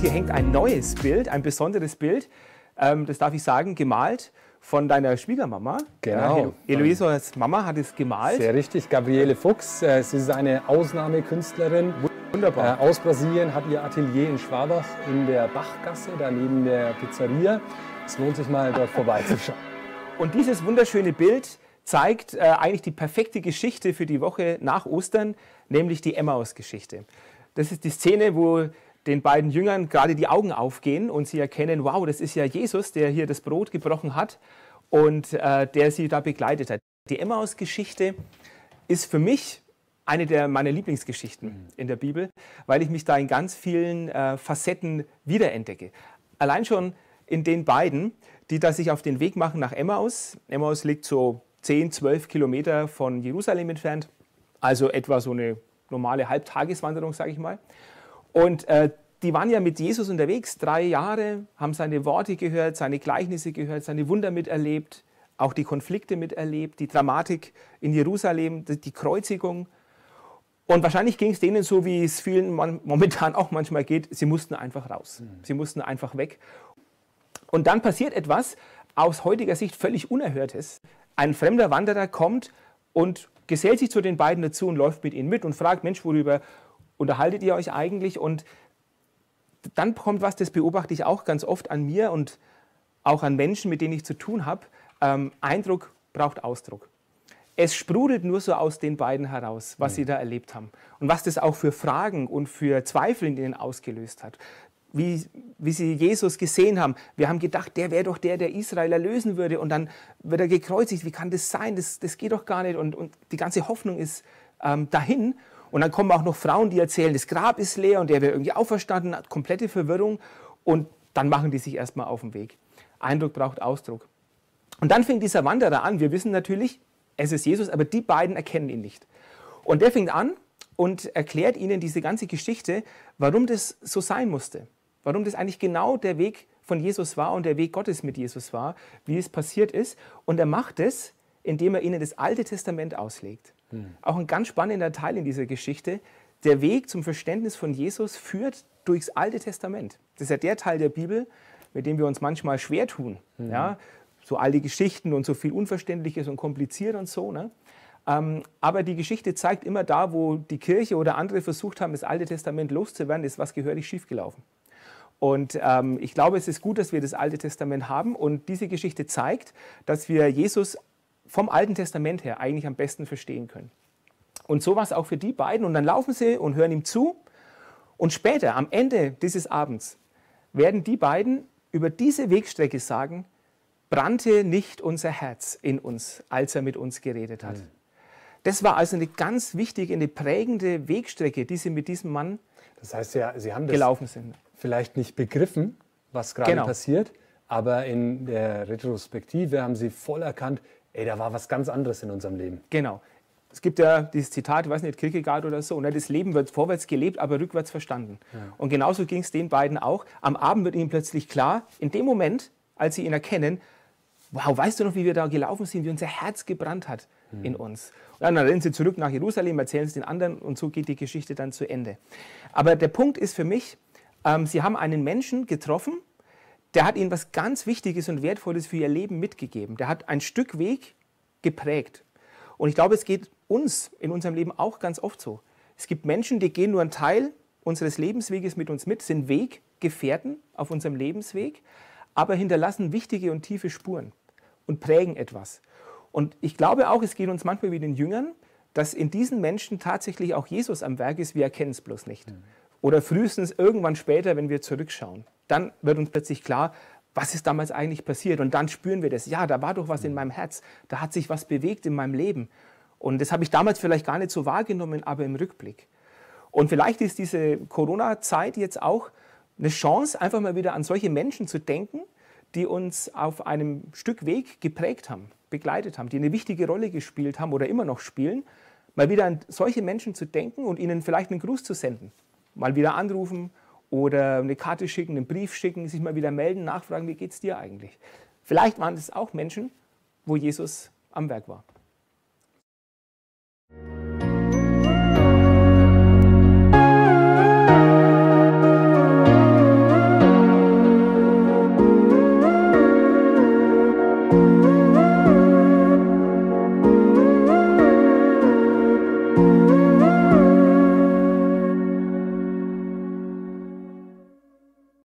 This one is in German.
hier hängt ein neues Bild, ein besonderes Bild, ähm, das darf ich sagen, gemalt von deiner Schwiegermama. Genau. Eloisas Mama hat es gemalt. Sehr richtig, Gabriele Fuchs. Äh, sie ist eine Ausnahmekünstlerin. Wunderbar. Äh, aus Brasilien hat ihr Atelier in Schwabach in der Bachgasse, daneben der Pizzeria. Es lohnt sich mal, dort vorbeizuschauen. Und dieses wunderschöne Bild zeigt äh, eigentlich die perfekte Geschichte für die Woche nach Ostern, nämlich die Emmaus-Geschichte. Das ist die Szene, wo den beiden Jüngern gerade die Augen aufgehen und sie erkennen, wow, das ist ja Jesus, der hier das Brot gebrochen hat und äh, der sie da begleitet hat. Die Emmaus-Geschichte ist für mich eine der meiner Lieblingsgeschichten in der Bibel, weil ich mich da in ganz vielen äh, Facetten wiederentdecke. Allein schon in den beiden, die da sich auf den Weg machen nach Emmaus. Emmaus liegt so 10, 12 Kilometer von Jerusalem entfernt, also etwa so eine normale Halbtageswanderung, sage ich mal. Und äh, die waren ja mit Jesus unterwegs, drei Jahre, haben seine Worte gehört, seine Gleichnisse gehört, seine Wunder miterlebt, auch die Konflikte miterlebt, die Dramatik in Jerusalem, die Kreuzigung. Und wahrscheinlich ging es denen so, wie es vielen momentan auch manchmal geht. Sie mussten einfach raus. Mhm. Sie mussten einfach weg. Und dann passiert etwas aus heutiger Sicht völlig Unerhörtes. Ein fremder Wanderer kommt und gesellt sich zu den beiden dazu und läuft mit ihnen mit und fragt, Mensch, worüber unterhaltet ihr euch eigentlich? Und dann kommt was, das beobachte ich auch ganz oft an mir und auch an Menschen, mit denen ich zu tun habe. Ähm, Eindruck braucht Ausdruck. Es sprudelt nur so aus den beiden heraus, was mhm. sie da erlebt haben und was das auch für Fragen und für Zweifel in ihnen ausgelöst hat. Wie, wie sie Jesus gesehen haben. Wir haben gedacht, der wäre doch der, der Israel erlösen würde. Und dann wird er gekreuzigt. Wie kann das sein? Das, das geht doch gar nicht. Und, und die ganze Hoffnung ist ähm, dahin. Und dann kommen auch noch Frauen, die erzählen, das Grab ist leer und der wäre irgendwie auferstanden, komplette Verwirrung. Und dann machen die sich erstmal auf den Weg. Eindruck braucht Ausdruck. Und dann fängt dieser Wanderer an. Wir wissen natürlich, es ist Jesus, aber die beiden erkennen ihn nicht. Und der fängt an und erklärt ihnen diese ganze Geschichte, warum das so sein musste. Warum das eigentlich genau der Weg von Jesus war und der Weg Gottes mit Jesus war, wie es passiert ist. Und er macht es indem er ihnen das Alte Testament auslegt. Hm. Auch ein ganz spannender Teil in dieser Geschichte. Der Weg zum Verständnis von Jesus führt durchs Alte Testament. Das ist ja der Teil der Bibel, mit dem wir uns manchmal schwer tun. Hm. Ja? So alte Geschichten und so viel Unverständliches und kompliziert und so. Ne? Ähm, aber die Geschichte zeigt immer da, wo die Kirche oder andere versucht haben, das Alte Testament loszuwerden, ist was gehörig schiefgelaufen. Und ähm, ich glaube, es ist gut, dass wir das Alte Testament haben. Und diese Geschichte zeigt, dass wir Jesus vom Alten Testament her eigentlich am besten verstehen können. Und so war es auch für die beiden. Und dann laufen sie und hören ihm zu. Und später, am Ende dieses Abends, werden die beiden über diese Wegstrecke sagen, brannte nicht unser Herz in uns, als er mit uns geredet hat. Mhm. Das war also eine ganz wichtige, eine prägende Wegstrecke, die sie mit diesem Mann das heißt ja, sie haben das gelaufen sind. Vielleicht nicht begriffen, was gerade genau. passiert, aber in der Retrospektive haben sie voll erkannt, ey, da war was ganz anderes in unserem Leben. Genau. Es gibt ja dieses Zitat, ich weiß nicht, Kierkegaard oder so, das Leben wird vorwärts gelebt, aber rückwärts verstanden. Ja. Und genauso ging es den beiden auch. Am Abend wird ihnen plötzlich klar, in dem Moment, als sie ihn erkennen, wow, weißt du noch, wie wir da gelaufen sind, wie unser Herz gebrannt hat mhm. in uns. Und dann rennen sie zurück nach Jerusalem, erzählen es den anderen und so geht die Geschichte dann zu Ende. Aber der Punkt ist für mich, ähm, sie haben einen Menschen getroffen, der hat ihnen was ganz Wichtiges und Wertvolles für ihr Leben mitgegeben. Der hat ein Stück Weg geprägt. Und ich glaube, es geht uns in unserem Leben auch ganz oft so. Es gibt Menschen, die gehen nur einen Teil unseres Lebensweges mit uns mit, sind Weggefährten auf unserem Lebensweg, aber hinterlassen wichtige und tiefe Spuren und prägen etwas. Und ich glaube auch, es geht uns manchmal wie den Jüngern, dass in diesen Menschen tatsächlich auch Jesus am Werk ist, wir erkennen es bloß nicht. Mhm. Oder frühestens irgendwann später, wenn wir zurückschauen dann wird uns plötzlich klar, was ist damals eigentlich passiert? Und dann spüren wir das. Ja, da war doch was in mhm. meinem Herz. Da hat sich was bewegt in meinem Leben. Und das habe ich damals vielleicht gar nicht so wahrgenommen, aber im Rückblick. Und vielleicht ist diese Corona-Zeit jetzt auch eine Chance, einfach mal wieder an solche Menschen zu denken, die uns auf einem Stück Weg geprägt haben, begleitet haben, die eine wichtige Rolle gespielt haben oder immer noch spielen. Mal wieder an solche Menschen zu denken und ihnen vielleicht einen Gruß zu senden. Mal wieder anrufen, oder eine Karte schicken, einen Brief schicken, sich mal wieder melden, nachfragen, wie geht's dir eigentlich? Vielleicht waren es auch Menschen, wo Jesus am Werk war.